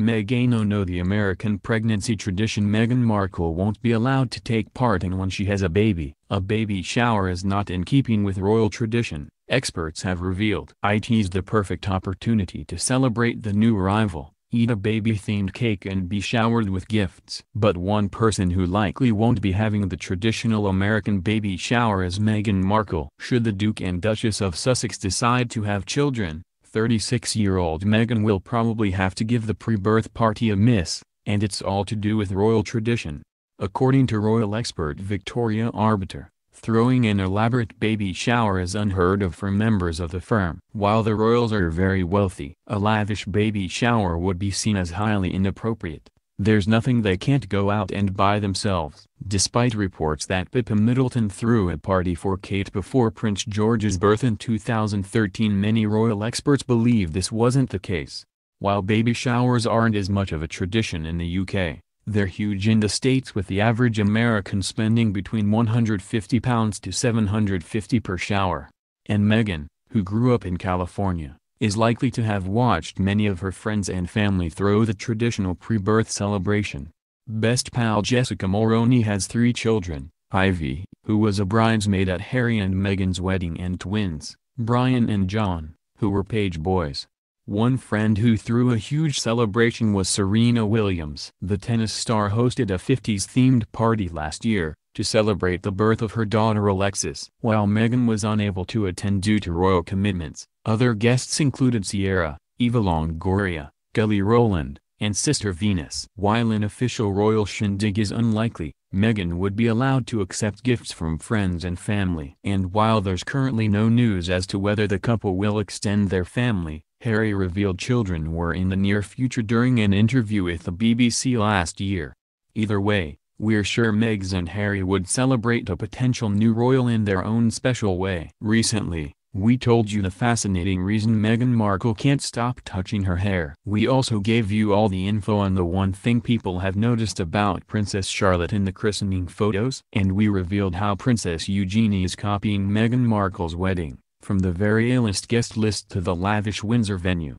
Megano oh know the American pregnancy tradition Meghan Markle won't be allowed to take part in when she has a baby. A baby shower is not in keeping with royal tradition, experts have revealed. It's the perfect opportunity to celebrate the new arrival, eat a baby-themed cake and be showered with gifts. But one person who likely won't be having the traditional American baby shower is Meghan Markle. Should the Duke and Duchess of Sussex decide to have children, 36-year-old Meghan will probably have to give the pre-birth party a miss, and it's all to do with royal tradition. According to royal expert Victoria Arbiter, throwing an elaborate baby shower is unheard of for members of the firm. While the royals are very wealthy, a lavish baby shower would be seen as highly inappropriate. There's nothing they can't go out and buy themselves despite reports that Pippa Middleton threw a party for Kate before Prince George's birth in 2013 many royal experts believe this wasn't the case. While baby showers aren't as much of a tradition in the UK, they're huge in the States with the average American spending between £150 to 750 pounds per shower. And Meghan, who grew up in California, is likely to have watched many of her friends and family throw the traditional pre-birth celebration. Best pal Jessica Moroni has three children, Ivy, who was a bridesmaid at Harry and Meghan's wedding and twins, Brian and John, who were page boys. One friend who threw a huge celebration was Serena Williams. The tennis star hosted a 50s-themed party last year, to celebrate the birth of her daughter Alexis. While Meghan was unable to attend due to royal commitments, other guests included Sierra, Eva Longoria, Gully Rowland, and sister Venus. While an official royal shindig is unlikely, Meghan would be allowed to accept gifts from friends and family. And while there's currently no news as to whether the couple will extend their family, Harry revealed children were in the near future during an interview with the BBC last year. Either way, we're sure Meg's and Harry would celebrate a potential new royal in their own special way. Recently, we told you the fascinating reason Meghan Markle can't stop touching her hair. We also gave you all the info on the one thing people have noticed about Princess Charlotte in the christening photos. And we revealed how Princess Eugenie is copying Meghan Markle's wedding, from the very illest guest list to the lavish Windsor venue.